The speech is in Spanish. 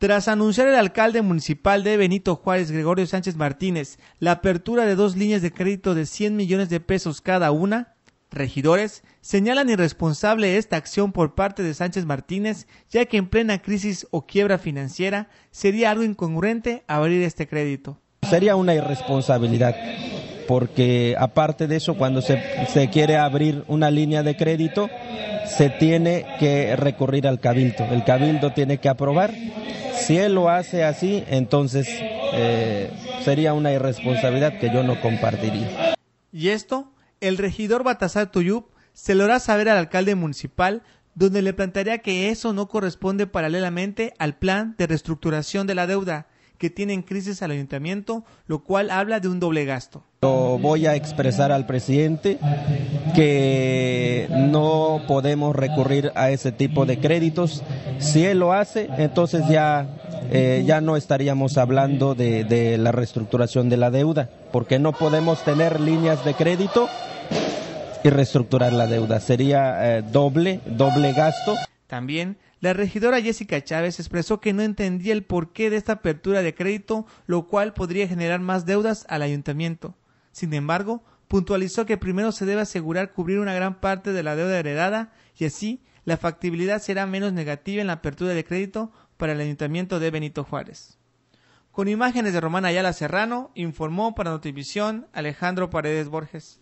Tras anunciar el alcalde municipal de Benito Juárez, Gregorio Sánchez Martínez, la apertura de dos líneas de crédito de 100 millones de pesos cada una, regidores señalan irresponsable esta acción por parte de Sánchez Martínez, ya que en plena crisis o quiebra financiera sería algo incongruente abrir este crédito. Sería una irresponsabilidad, porque aparte de eso, cuando se, se quiere abrir una línea de crédito, se tiene que recurrir al cabildo. El cabildo tiene que aprobar si él lo hace así, entonces eh, sería una irresponsabilidad que yo no compartiría. Y esto, el regidor Batasar Tuyup, se lo hará saber al alcalde municipal, donde le plantearía que eso no corresponde paralelamente al plan de reestructuración de la deuda, que tiene en crisis al ayuntamiento, lo cual habla de un doble gasto. voy a expresar al presidente que no podemos recurrir a ese tipo de créditos. Si él lo hace, entonces ya eh, ya no estaríamos hablando de, la reestructuración de la deuda, porque no podemos tener líneas de crédito y reestructurar la deuda. Sería eh, doble, doble gasto. También la regidora Jessica Chávez expresó que no entendía el porqué de esta apertura de crédito, lo cual podría generar más deudas al ayuntamiento. Sin embargo, puntualizó que primero se debe asegurar cubrir una gran parte de la deuda heredada y así la factibilidad será menos negativa en la apertura de crédito para el Ayuntamiento de Benito Juárez. Con imágenes de Romana Ayala Serrano, informó para Notivisión Alejandro Paredes Borges.